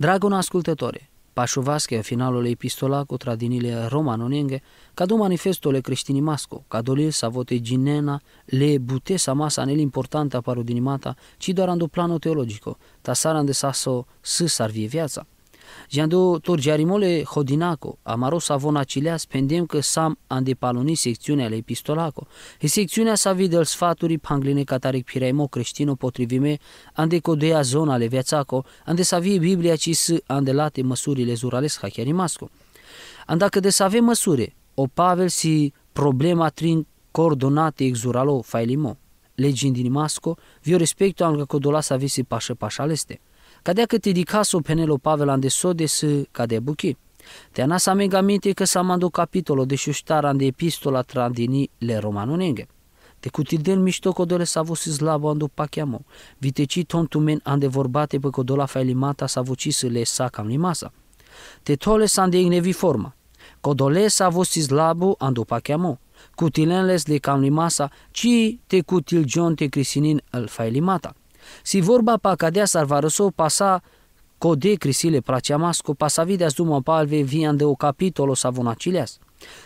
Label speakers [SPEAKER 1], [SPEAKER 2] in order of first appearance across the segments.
[SPEAKER 1] Dragă ascultătoare, Pașovasche, finalul epistola cu tradinile romanonenge, cadu manifestole creștinimasco, sa vote ginena, le bute sa masa nel importantă aparudinimata, ci doar în plano teologico, tasaran de saso s-ar vie viața. Jandu tur jarimole hodinaco, amaro sa vona cileas pendem că sam andepaloni secțiunea ale epistolaco. E secțiunea sa videl sfaturi pangline catare piraimo creștino potrivime, ande codea zona ale viațaco, ande sa vie Biblia ci s andelate măsurile zurales hachiarimasco. Andacă de să avem măsure, o pavel si problema trin coordonate exuralo failimo, legind din masco, vi respecto angă codola sa visi pașă pașaleste. leste. Cadea că te dicaso penelo pavelan de sode să cadea buchi. Te anas amengaminte că s-a mandu capitolul de șuștaran de epistola trandini le romanunenge. Te cutidel mișto codole s-a vosit slavo andu pachiamo. Viteci tontumen ande vorbate pe codola failimata s-a voci să le sa cam limasa. Te tole s-a ignevi forma. Codole s-a vosit slavo andu pachiamo. Cutilenles de cam limasa, ci te cutil John te crisinin al failimata. Si vorba pa cadea pasă pasa code crisile praceamasco pasavideas duma palve vian de o capitolo Ta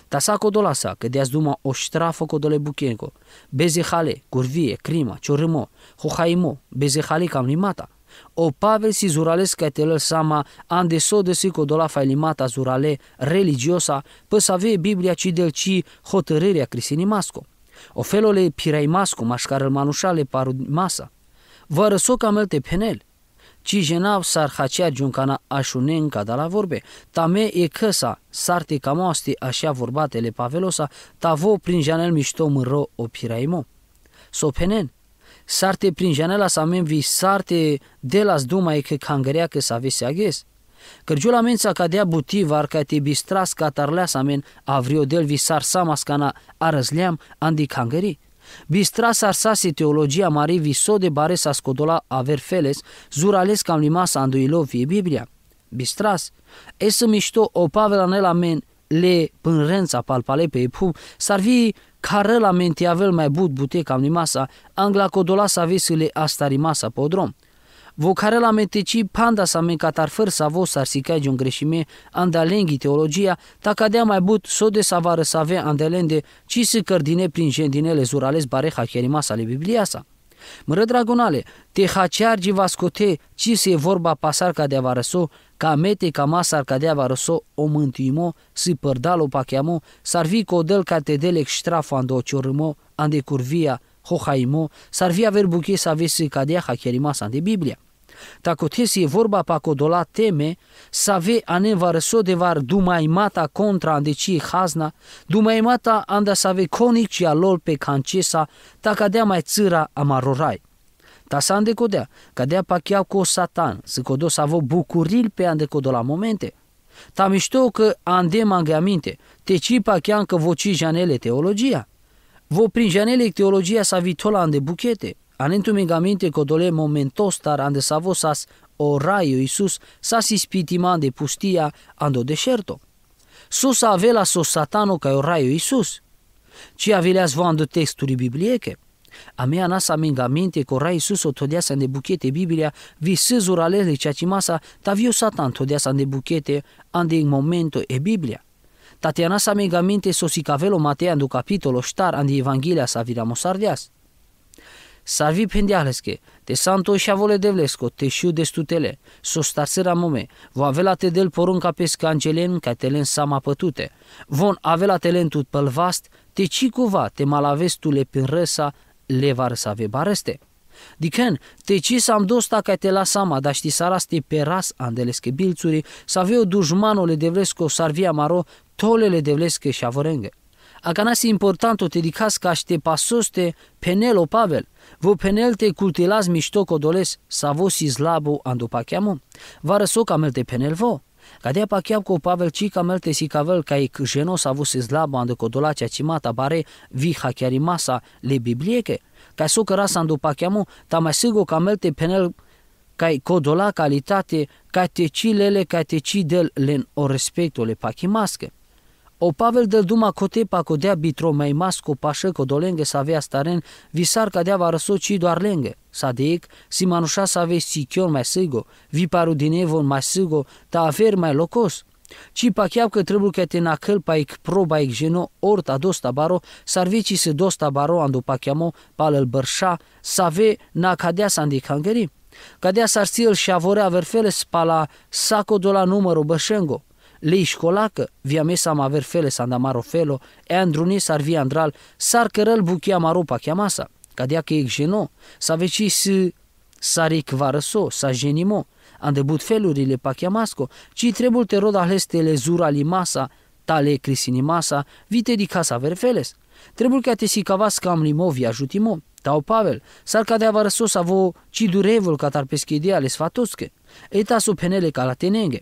[SPEAKER 1] Tasa codolasa, că deas duma o ștrafă codole buchenco, bezehale, curvie, crima, ciorâmo, hohaimo, bezehale cam limata. O pavel si zurales ca telăl sama andeso de si codola limata zurale religiosa păsave Biblia ci del ci hotărârea cristinimasco. O felole piraimasco mașcarăl manușale paru masa. Vărăsoc amel te penel. Ci jenav sar hacea juncana așunen ca da la vorbe. me e căsa, sarte camoasti așa vorbatele pavelosa, vo prin janel mișto mâro o piraimo. So penen, sarte prin janela sa men vi sarte de zduma e că cangărea că sa vese aghes. Cărgiula mența cadea butiv ca te bistras sa men avrio del vi sar mascana arăzleam andi cangării. Bistras arsase teologia marevi Viso de bares ascodola aver feles, zurales cam limasa anduilovie Biblia. Bistras, eso mișto o pavela nela men le pânrența palpale pe pu, s-ar fi care la mentiavel mai but bute cam limasa, angla codola să avesile asta rimasa drum. Wo karela me te qi panda sa me katar fër sa vo sarsikaj un greșime, andalengi teologia, ta kadea mai but de sa va răsave andelende ci se cărdine prin jendinele zurales bare hacherima sale bibliasa. Mără dragonale, te haceargi va scote, ci se vorba pasar ca de avarăso, ca mete ca masar ca de avarăso, o mântuimo, si părdalo pacheamo, sarvi codel ca te delec ștrafo ando ciorâmo, ande curvia, Hohaimo s-ar fi aver buche să aveți cadea hacherima sa de Biblia. Dacă te e vorba pa codola teme, să ave ane var dumai dumaimata contra andeci hazna, dumaimata anda să ave conicia și pe cancesa, ta cadea mai țâra amarorai. Ta s-a îndecodea, cadea pa chiar cu satan, să codo să vă bucuril pe andecodola momente – Ta mișto că andem angă aminte, te cipa chiar că voci janele teologia. Vă prinjanele teologia sa vitolande buchete, anentum megaminte codole momentos tar ande savosas o raio Iisus sas ande pustia ando deșerto. Sus avela so satano ca o raio Iisus. Ci vo voando texturi biblieke. A mea nasa minte că raio Iisus o todeasa de buchete Biblia, visâzul alele cea cimasa, tavio satan todeasa de buchete, ande in momento e Biblia. Tatiana so si cavelo Matean do capitolo star andi Evangelia sa viramos ardeas. Sarvi pendialeske, te santo de vlesco, te șiu de stutele, so starsera mome, vo te del porunca pe scancelen, ca len sama pătute, von avelate tut pălvast, te ci cuva, te malavestule pin răsa, levar să ve bareste. Dicen, te ci am dosta ca te la sama, da ști saraste pe ras andelesche bilțuri, să veo dușmanole de vlesco sarvia maro, tolele devleske shavorenge. Akanasi importanto te și te pasoste o pavel, vo penelte kultilas mishto kodoles savosi zlabo ando pakiamo, penel vă. penelvo. Gadea pakiam cu pavel chi kamelte si kavel kai ženo savosi zlabo ando kodolacia cimata bare viha chiar masa le biblieke, kai so rasa ando sigur tamasigo kamelte penel e codola calitate, ca te ci lele, kai te ci del len o respecto le pachimască. O Pavel dă duma cotepa dea bitro mai masco pașă dolenge să avea staren, visar dea va răsoci doar lenge. deic, si manușa să avea sichior mai sigo, vi paru din evon mai sigo, ta aver mai locos. Ci pa chiar că trebuie că te nacăl paic proba paic geno a dosta baro, sarvici se dosta baro andu pa chiamo palel bărșa, să ve na cadea să indicangeri. Cadea s-ar stil și avore verfele spala saco de la numărul bășengo lei școlacă, via mesa am aver fele să andamaro felo, e andrunis ar via andral, sar cărăl buchia maropa chiamasa, ca dea că e geno, să veci să saric varăso, să genimo, am debut felurile pa chiamasco, ci trebuie te rod alestele zura limasa, tale crisinimasa, vite di casa verfeles. Trebuie că te si cavas cam via jutimo, Tau Pavel, sar cadea varăsos avo ci durevul catar peschidia le sfatosche, eta su penele tenenge.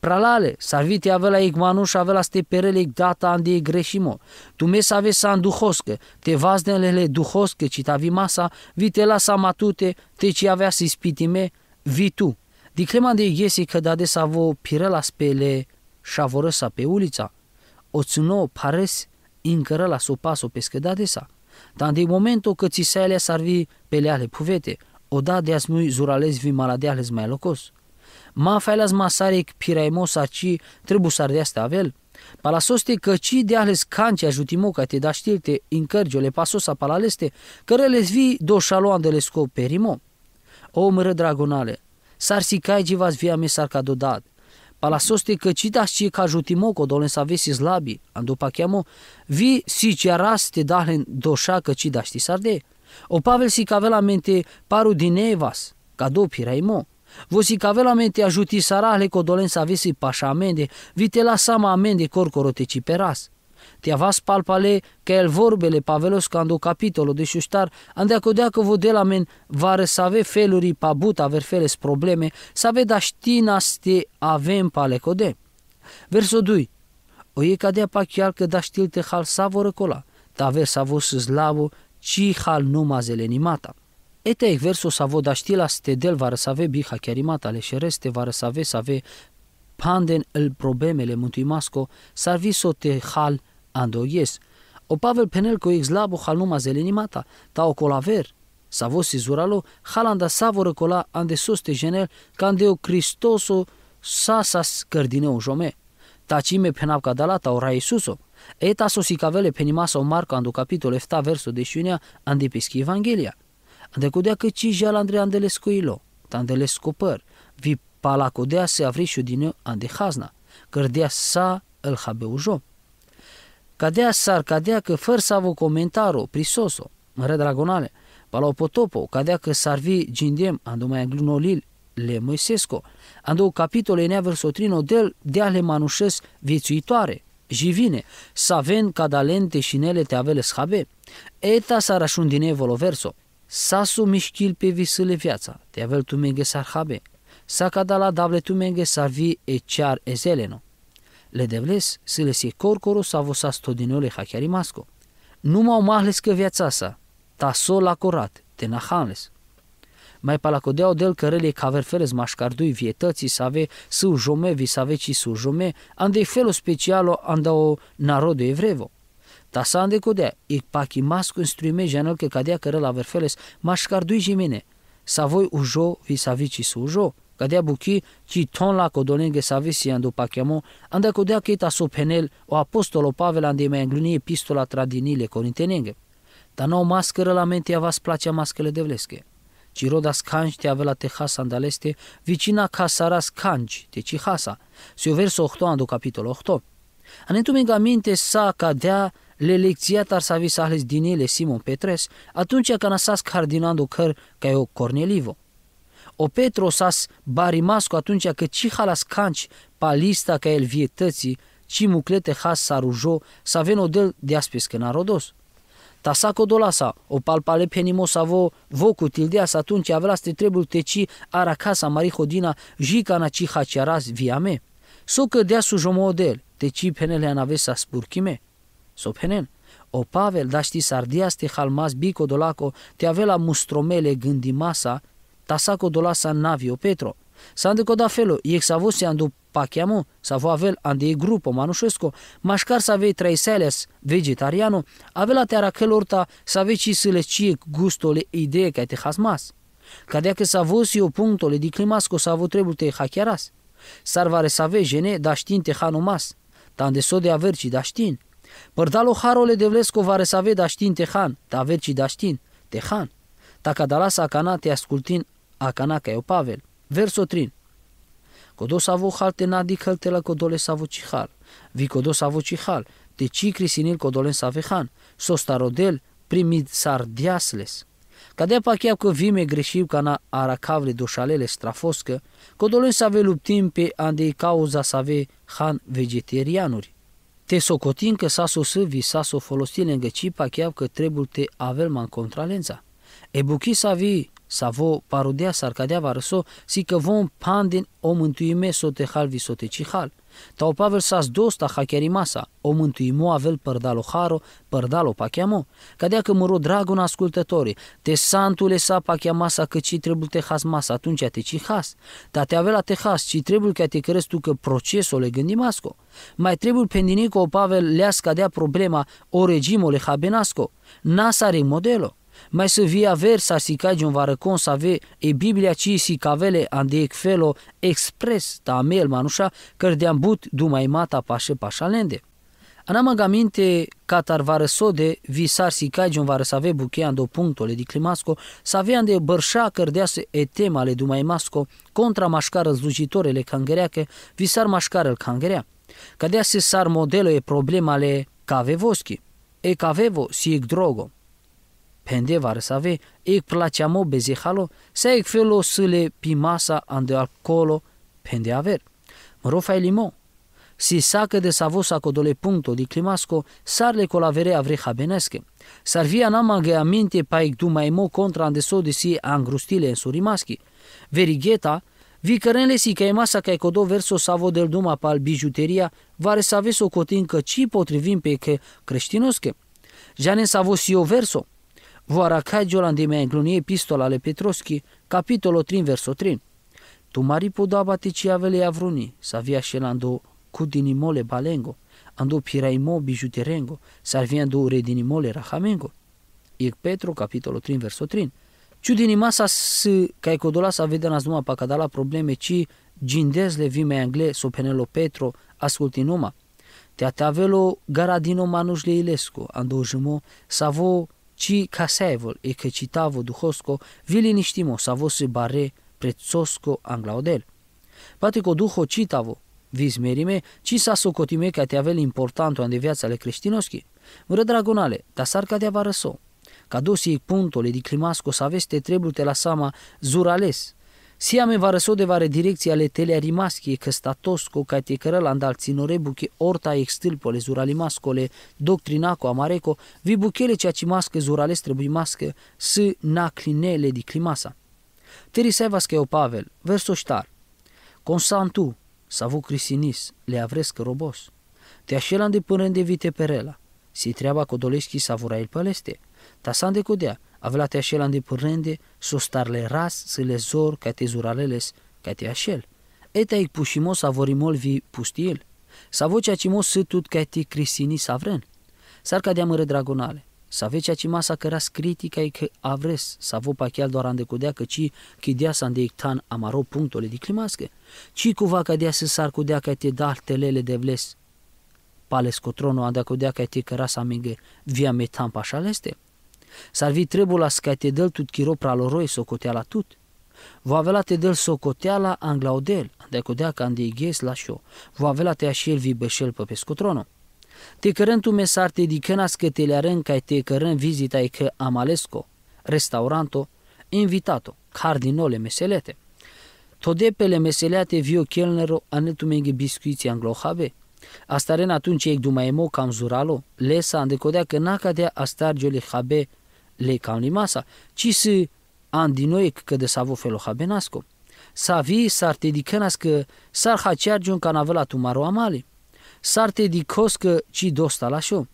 [SPEAKER 1] Pralale, savitia avea la igmanuș, avea la steperele data ande greșimo. Tu me să aveți san duhoscă, te vaznelele duhoscă, citavi masa, vite la matute, te ce avea si me, vi tu. Diclema de iesi că dade să vă la spele șavorăsa pe ulița. O țină pares încără la sopaso pe sa. Dar de momentul că ți s-ar sarvi pe leale puvete, o da de asmui zurales vi maladeales mai locos. Ma felas masarik piraimos aci trebuie să ardeaste avel. Palasoste ci de ales canci te da știrte încărgiole pasosa palaleste, care le vi de scop perimo. O mără dragonale, s-ar sicai vas via mi s-ar cadodat. Palasoste ci da și ca ca dolen să vesi slabi, andupa cheamo, vi si ce cearaste dahlen doșa ci da ști sarde. O Pavel si cavela mente paru din evas, do piraimo Vosicavela te ajuti sarale codolența vesi pașamende, te la sama amende te ciperas. Te avas palpale că el vorbele Pavelos cando capitolo de șuștar, andea că vodelamen va răsave feluri pabuta feles probleme, să da știna ste avem pale code. Verso 2. O e cadea pa chiar că da te hal ta cola, sa savos slavo, ci hal numazele nimata. Ete verso savo da stila stedel vară să ave biha chiarimat le șereste vară să ave să ave panden îl problemele mutuimasco s-ar viso te hal andoies. O pavel penel cu ex labu hal numa zelenimata, ta o colaver, s-a vos izuralo, hal anda s cola ande sus te genel, candeo cristoso sa sa scărdineu jome. Tacime penap cadalata o raisuso. Eta sosicavele penimasa o marco ando capitol efta verso de șiunea ande pischi Evanghelia. Andecodea că ci jala Andrei Andelescuilo, păr, vi palacodea se avrișu și din ande hazna, cărdea sa îl ujo. Cadea sar, cadea că făr să avă comentaro, prisoso, în dragonale, palau potopo, cadea că vi gindem, andumai glunolil, le Moisesco, ando capitole nea versotrino del de ale manușes viețuitoare, jivine, saven cadalente și nele te avele schabe, eta sarașun din evolo verso, sasu mișchil pe visele viața, te avel tu menge sarhabe, la dable tu menge sarvi e cear ezeleno. Le devles să le se corcoro sa vosa stodinole hachiari masco. m-au mahles că viața sa, ta la acurat, te nahanles. Mai palacodeau del cărele caverferez mașcardui vietății save su jome vi save ci su jome, ande felo specialo andao narodu evrevo Tasan de kudea, ik paki masku instruime janel ke kadea la verfeles, mashkardui Sa voi ujo vi savici su ujo, kadea buki ci ton la codolenge savisi andu pachiamo, anda codea ta taso penel o apostolo Pavel andime engluni epistola tradinile corintenenge. Dar n-au mascheră la mentea vas placea mascele de vlesche. Ci roda scanci te avea la te hasa andaleste, vicina casaras canci, te ci hasa. Se o verso 8 andu capitol 8. Anetume minte sa cadea le tar să savis ales din ele Simon Petres, atunci când asas cardinando căr ca eu Cornelivo. O Petro sas barimasco atunci că ci halas canci pa lista ca el vietății, ci muclete has sarujo, să ven del de aspes că narodos. Tasaco dolasa, o palpale penimo savo, vocu tildeas atunci avelaste trebuie teci aracasa marihodina na ci haciaras via me. So că dea sujomo odel, teci penele anavesa spurchime. Sopenen, o Pavel, da sti sardias te halmas bico dolaco, te avea la mustromele gândi masa, tasaco dolasa navio petro. S-a da felo, i ex avu andu pachiamu, sa a avel ande e grupo manușesco, mașcar să vei trei seles vegetariano, avela te ta, să vei ci sile cie gustole idee ca te hasmas. Că că s-a văzut eu punctole de climasco s-a avut trebuie te hachiaras. S-ar vare să vei jene, da știin te hanumas, tande so de averci, da știin. Părdalo harole de vlesco va resave daștin tehan, taverci daștin, tehan. Taca dalas acana te ascultin acana ca eu pavel. Versotrin. Codos avo halte nadic halte la codole savo cihal. Vi codos avo cihal. Te cicri sinil codolen savehan. Sostarodel primid sardiasles. Cadea pa chiar că vime greșiv ca na aracavle doșalele strafoscă, codolen să ave luptim pe andei cauza să ave han vegetarianuri. Te socotin că s-a sosuvi, s-a s-o folosit lângă cipa chiar că trebuie te avem în contralența. E buchi să vii, să vă parodea sarcadea varso, si că vom pan din o mântuime s-o te halvi s-o te cihal. Tau Pavel ta dosta masa, o mântuimo avel părdalo haro, părdalo pacheamo, dea că măro dragon ascultătorii, te santule sa masa că ci trebuie te has masa, atunci te ci has, dar te avea la te has, ci trebuie că te crezi tu că procesul le masco. Mai trebuie o Pavel le-a scadea problema o regimul le habenasco, nasare modelo mai să via aver să sicai de un varăcon să ave e Biblia ci si cavele ande felo expres ta amel manușa căr de ambut dumai mata pașe pașalende. Anam agaminte catar varăsode visar si de un ve buche ando punctole di climasco să ve ande bărșa cărdease e temale dumai masco contra mașcară zlujitorele cangereache visar mașcară cangerea. Cadea se sar modelo e problemale cavevoschi. E cavevo si e drogo pendevare e placiamo bezihalo sa ek felo sule pimasa ande alcolo rog fai limo, Si sacă de savosa codole puncto di climasco sarle colavere avre habenesche. Sarvia namange aminte dumai mo contra de si angrustile în surimaschi. Verigheta, cărenle si că masa ca codo verso savo del duma pal bijuteria, va să aveți o cotin că ci potrivim pe că creștinosche. Jane savo si o verso, Voaracagiolan de mea înclunie epistola ale Petroschi, capitolul 3 verso 3. Tu mari podoba te ci avele avruni, sa via scelando cu dinimole balengo, ando piraimo bijuterengo, sa viendo re dinimole rahamengo. Ic Petro, capitolul 3 verso 3. Ciu dinima sa s, ca ecodola sa vede nas numa pacada la probleme, ci gindezle vime angle penelo Petro, asculti numa. Te atavelo gara dino manușle ilesco, ando jimo, sa vo ci casevol e che citavo duhosco, vi liništimo sa vose bare predsosco anglaodel. Patico duho citavo, vi smerime, ci sa cotime ca te avel importanto ande viața le creștinoschi. Mără dragonale, da sar ca te avarăso. Ca dosi puntole di climasco sa veste trebuie te la sama zurales, Siame de vare direcția ale telea rimaschie, că statosco, ca te ținore buche orta extilpole, zuralimascole, doctrinaco, amareco, vi buchele cea mască zurale trebuie mască, s naclinele di climasa. Terisevas eu Pavel, ștar. Consantu, avut crisinis, le avresc robos. Te așelan de până de vite perela, si treaba codoleschi savura el paleste – ta sande avla te ashel ande purrende, sostarle ras, le zor, te zuraleles, te ashel. Eta ik pushimo vorimol vi pustiel, savo cea cimo situt cate crisini savren. Sarca de amără dragonale, sa aveți ceea ce masa căras critica e că avres, să vă pachial doar andecudea că ci chidea ik tan amaro punctole de climască, ci cuva ka dea se sar cudea ka te da telele de vles. Pales cu dea că te căras aminge via metan pașaleste. S-ar vi trebulas ca te del tut chiropraloroi socoteala tut? Vă avea la te del socoteala anglaudel, codea ca andeighes la șo. Vă avea la te așel vi beșel pe pescotronul. Te cărând tu mesar te dicăna că te learăn ca te cărând vizita e că amalesco, restauranto, invitato, cardinole meselete. Tode pele meseleate vio chelnero anetu menge biscuiți anglohabe. Astaren atunci dumai dumaemo cam zuralo, lesa îndecodea că n-a cadea astargele habe le se chisi că de savo felo habenasko. Savi s-ar te dikenas că sar tu maru tumaro amali. ar te dikos că ci dosta șo.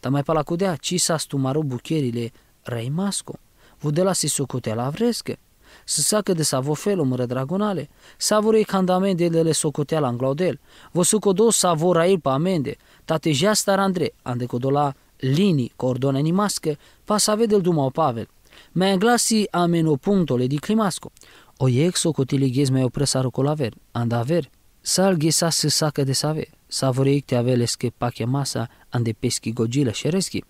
[SPEAKER 1] Ta mai pala cudea, ci sa stumaro bucherile reimasco. Vudela socotea la vrescă. Să sacă de savo felo mără dragonale. Savore candamen de lele socoteala anglaudel. Vă două savo el pa amende. Tate te andre, ande codola Lini, cordone ni masche, pasa vedel duma Pavel. Me glasi ameno punctole di climasco. O exo cotili gizme o presaro colaver, andaver, sal ghesa se sacă de save, savorei te avelesche pache masa ande peschi gogi le șereschi.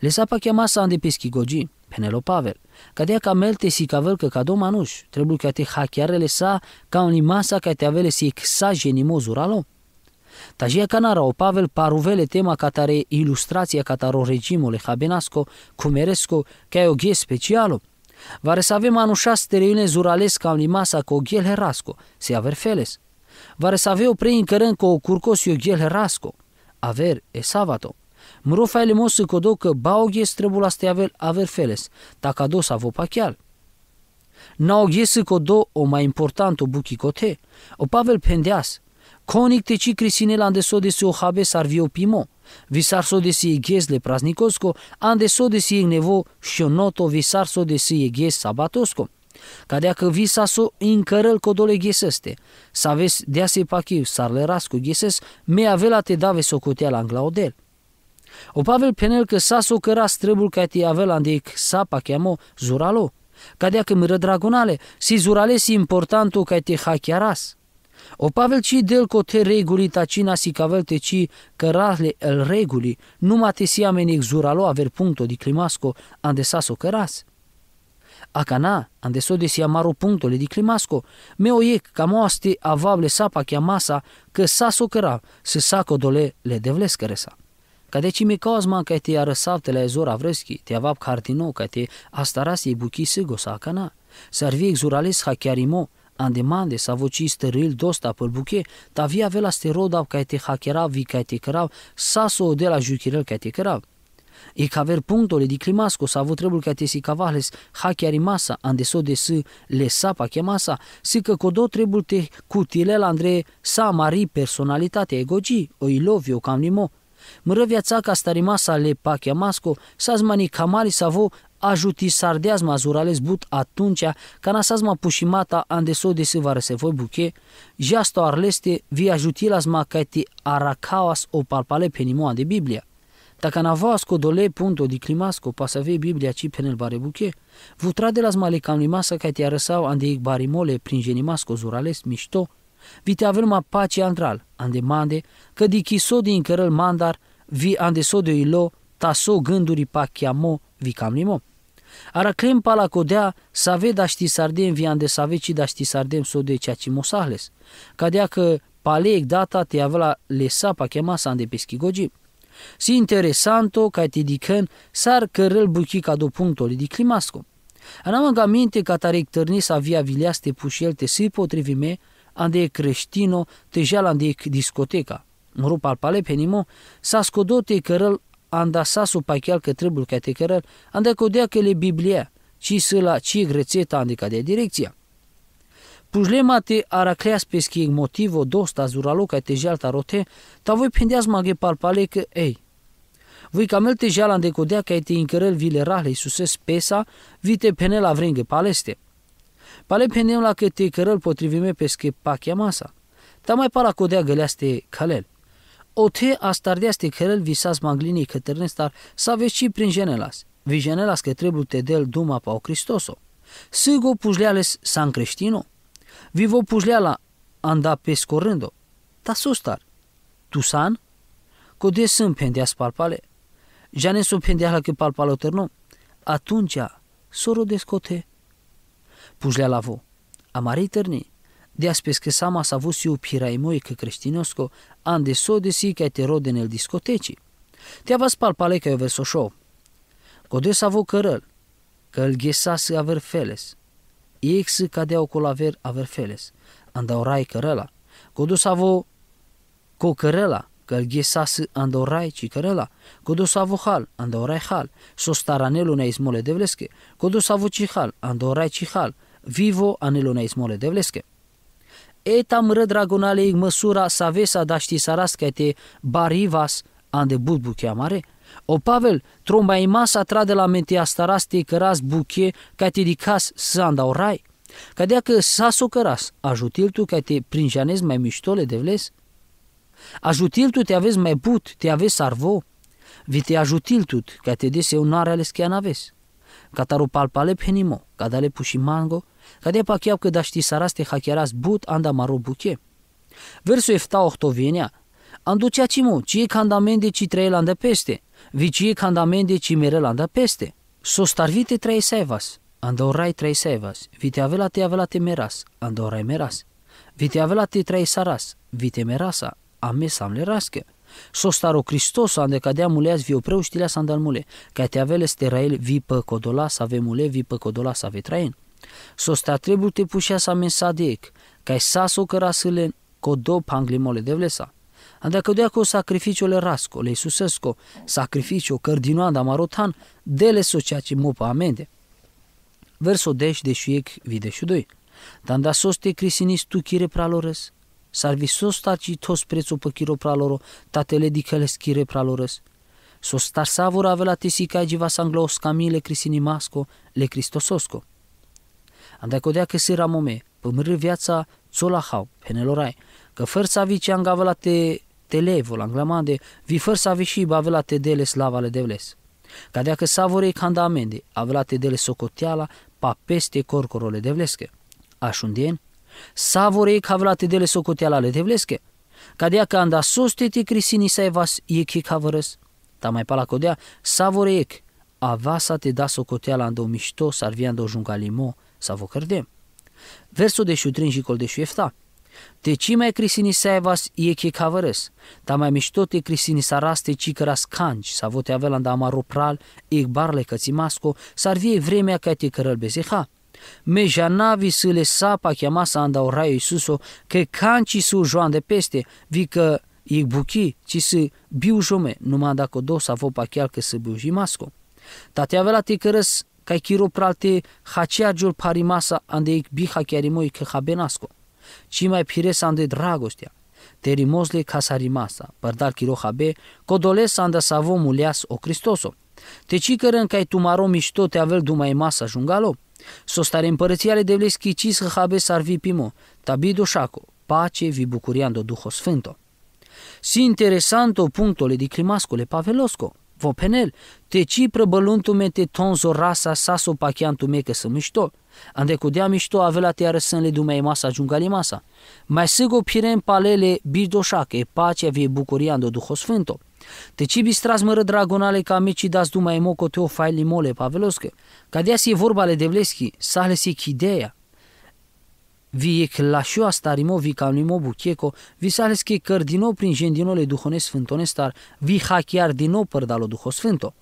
[SPEAKER 1] Le sa pache masa ande peschi gogi, penelo Pavel, cadea ca melte si cavelcă ca domanuș, trebuie ca te le sa ca un masa ca te avele si exagenimo Tajia canara o pavel paruvele tema catare ilustrația cataro regimule habenasco, cumeresco, ca o ghie specialo. Vare să avem anușas teriune zuralesca în limasa cu o ghel herasco, se aver feles. Vare să avem o preincărân cu o curcos o ghel herasco, aver e savato. Mrofa ele mosu codocă baoghe strebula ste aver aver feles, tacado sa vopa chiar. Naoghe codo o mai important o buchicote, o pavel pendeas, Konik chikri sine lande sode se ohabe sarvio pimo. Visar sode si e ghes le praznikosko, ande sode si e nevo shionoto visar sode si e ghes sabatosko. Ca deacă visa so încărăl codole gheseste, să aveți dea se pachiu sarleras cu gheses, me avela te dave socotea la anglaodel. O Pavel Penel că sa so căra străbul ca te avela de sa pachiamo zuralo, ca deacă mără dragonale, si zurale si importanto ca te hachiaras. O Pavel ci del te reguli tacina si cavel te ci cărarle el reguli, numa te si ameni exuralo aver puncto di climasco andesaso căras. Acana, so de si amaro punctole di climasco, me o iec camoaste avable sapa masa că saso căra, se saco dole le sa. Ca deci mi cazma că te arăsavte la ezora vrăschi, te avap cartino, că te astarasi buchi sigo sa acana, sarvi exurales chiarimo, andemande, sa voci steril dosta buche, ta vela ste sterodav ca te hakerav, vi ca te cărav, sa so de la juchirel ca te cărav. E ver punctole di climasco sa avut trebul ca te si cavales hakeri masa, so de si le sapa che masa, si ca codo trebul te cutile la andre sa mari personalitate egoji, o ilovio cam limo, Mrëvja ca starima sa le pakja masko, camali zmani kamari sa vo ajuti sardeazma zurales but atunci kana sazma pushimata andeso de se varese voi buke, jasto arleste vi ajutilasma ca ti arakawas o palpale nimoa de Biblia. Dacă n avasco dole punto di climasco pasave Biblia ci penel bare buche, la zma le camlimasa ca ti arăsau ande ik barimole prin genimasco zurales mișto, te avem a pace antral, ande mande, că di chisodi din cărăl mandar, vi ande de ilo, so gânduri pa chiamo, vi cam limo. Ara crem pala codea, să da ști sardem vi ande să veci da ști sardem de cea ce mosahles. dea că palec data te avea la lesa pa chema sa ande peschigogi. Si interesanto ca te dicen sar cărăl buchica do punctul di climasco. Anam aminte ca tare târni să via vileaste pușel te potrivi potrivime, ande creștino te tejala ande discoteca. Mă rup al pale penimo, s-a scodote cărăl andasasu pachial că trebuie că te cărăl, ande codea că le Biblia, ci să la ci grețeta ande ca de direcția. Pujlema te aracleas pe schieg motivo dosta zuralo ca te jalta rote, ta voi pendeas mage palpale că ei, voi el te jalan de codea ca te încărăl vile rahle Iisuse spesa, vite penela vrengă paleste. Pale pendem la că te cărăl potrivime pesche pachia masa. Tamai para codea găleaste calel. te astardeaste cărăl visas manglinii căternestar sa veci prin genelas. Vi genelas că trebuie te del duma o Cristoso. Sigo pujleales san creștino. Vivo pujleala anda scorându. Ta sustar. Tusan? Code sunt pendeas palpale. Jane sunt pendeala că palpaloterno. Atunci, soro descote Pužljala A văzut. Maritarni, Deaspe skesama sa vusi u pirajmoj k krštinjosko, de so desi kaj te în el discoteci. Te a văzut că vas pal palekaj versošov. Kode a văzut cărăl, că îl să aver feles. Ex cadeau cu laver aver feles. Andaurai cărăla. Codosavo co cărăla, că îl ghesase andaurai ci cărăla. văzut hal, andaurai hal. Sostaranelu ne izmole de a văzut ci hal, andaurai ci hal vivo anilonais mole devleske. dragonale ig măsura ști daști sarascate barivas bud budbuche amare, o Pavel tromba tra de la mentea staraste căras buche ca te dicas sanda rai. ca dea că sa socăras, ajutil tu ca te prinjanez mai miștole de vles, ajutil tu te aveți mai but, te aveți sarvo, vi te ajutil tu ca te dese are ales chiar n-aveți, ca taru palpale penimo, ca dale puși mango, Когда пакяп кы дашти сарасте хакерас buke. анда efta буке. Версу эфта охтовеня. e чачимо чи кандаменде trei landa peste, Ви e кандаменде чи мереланда mere landa peste. севас. Андорrai trei sevas, trei sevas. vite avela te avela te meras, andorai meras. Vite avela te trei saras, vite merasa, ame samle raske. staro Cristos ande cadea muleas vi opreu știlea sandal mule, ca te avele sterail vi pe codola să ave mule, vi pe codola să ave train. Sosta trebuie te pușea sa ca kai sa so karasile kodo panglimole devlesa. Anda kodea sacrificiul sacrificiole rasco, le susesco, sacrificio da marotan, dele so ceea ce mopa amende. Verso 10 de șuiec vide și doi. Tanda soste crisinis tu chire pralores, s-ar vi sosta ci tos prețul pe chiro praloro, tatele diceles kire pralores. Sostar savura avea la tesica egiva sanglos camile crisinimasco, le cristososco anda odea că se ramome, pemiri viața tsola hau penelorai că făr să avii ce angavela te te levo anglamande vi fără să avii și bavela te slava le devles Ca dea că savorei canda amende avela te dele socoteala pa peste corcorole devlesche așundien savore cavela te dele socoteala le devlesche Ca dea că anda sostete crisini să evas iechi cavărăs ta mai pala codea savore ec avasa te da socoteala două mișto sarviando jungalimo să vă cărdem. Versul de șutrin și col de șuefta. de ce mai crisini sevas e che cavărăs, dar mai mișto te crisini saraste ci căras canci, să vă te avelan da amaropral, ec barle cățimasco, s-ar vie vremea ca te cărăl bezeha. Mejanavi să le sapa chema să o raiu Iisuso, că canci su joan de peste, vi că i buchi, ci să biu jome, numai dacă do să vă chiar că să biu jimasco. Tatea avea la te cărăs кай киропралте хачиаҷур паримаса андеик бихакяримои кхабенаско чимай пиресандед рагостя теримозле касаримаса бардар кирохабе кодолесанда саво муляс о кристосо те чӣ кырын кай тумаро мишто те авел думаймаса жунгало со старемпărăția ale devleschi cis habe sarvi pimo, tabido șaco, pace vi bucuriando duho sfânto. Si interesanto punctole di climascole pavelosco, Vă penel, te ci me te tonzo rasa saso me că să mișto. Ande cu dea mișto la te iară să le dumei masa jungali masa. Mai sâgo pirem palele bidoșache, pacea vie bucuria ando duho sfânto. Te ci bistras mără dragonale ca mici dați dumai moco teo faili mole paveloscă. dea si e vorba le devleschi, sale si chideia vi eclasio astarimo, vi calmimo bucheco, vi sales que prin prinjendino duhone duhones star, vi ha hachiar dino părdalo duho sfânto.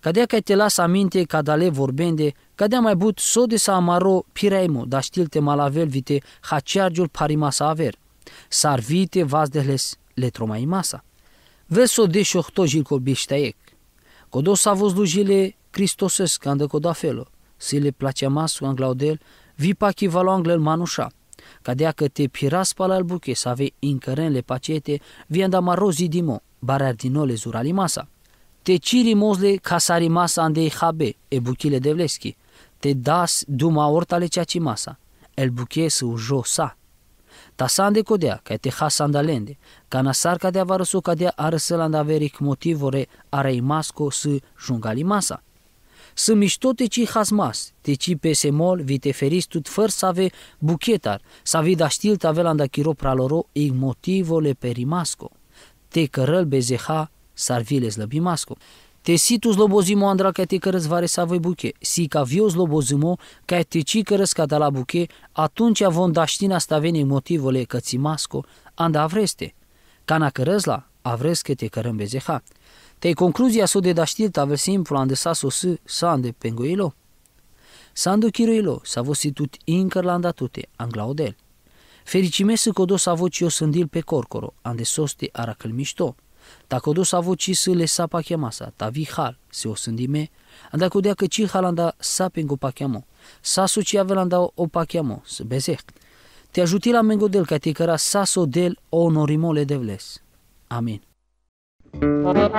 [SPEAKER 1] Cadea că te las aminte cadale vorbende, cadea mai but so de sa amaro piraimo, da te malavel vite ceargiul parima sa aver. Sarvite vas de les letromai masa. Veso de șohto jilco biștaiec. Codo a văzut lujile Cristosesc andă codafelo, si le placea masu anglaudel, Vipachi valoangle în manușa. dea că te piraspala al buche să avei incărenle pacete, vianda marozi dimo, zurali zuralimasa. Te ciri mozle casarimasa andei habe, e buchile de vleschi. Te das duma ortale masa, el buche să ujosa. Tasande codea, ca te hasandalende, ca nasar cadea varăsu cadea arăsălanda verik motivore imasco să jungali masa să mișto te ci hasmas, te ci pesemol, feris tut făr să ave buchetar, să ave da știl tavelan landa chiro praloro e motivole perimasco. Te cărăl bezeha, sarvile slăbimasco. Te si tu zlobozimo andra ca te cărăs vare să ave buche, si ca viu zlobozimo ca te ci cărăs ca la buche, atunci avon da știna stavene motivole cățimasco, anda avreste. Cana la avresc că te cărăm bezeha. Te concluzia su de daștirta versim plan de saso s sande penguilo. Sandu chiruilo s-a vostitut incărlanda tute, anglaudel. Fericime să codo sa vo voci o sândil pe corcoro, ande soste aracăl mișto. Dacă do sa vo ci să le sapa chemasa, ta vihal, se o sândime, anda codea că ci halanda sa pengo pachiamo, sa avel anda o pachiamo, să bezeh. Te ajuti la mengodel ca te căra sa del o norimole de vles. Amin.
[SPEAKER 2] Dobre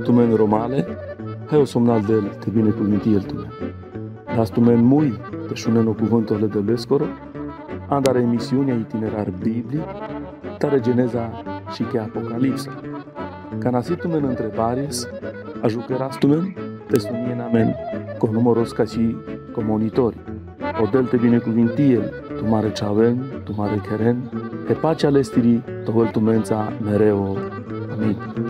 [SPEAKER 3] tu men romale, hai o somnal de el, te cu el tu men. Las tu men mui, Cășuneno cuvântul de bescoro, andare emisiunea itinerar biblic, tare geneza și che apocalipsa. Ca nasitumen întrebaris, ajucărastumen pe sunien amen, cu numărul ca și comunitori. O delte binecuvintie, tu mare ceaven, tu mare cheren, pe pacea lestirii, togăltumența mereu. Amin.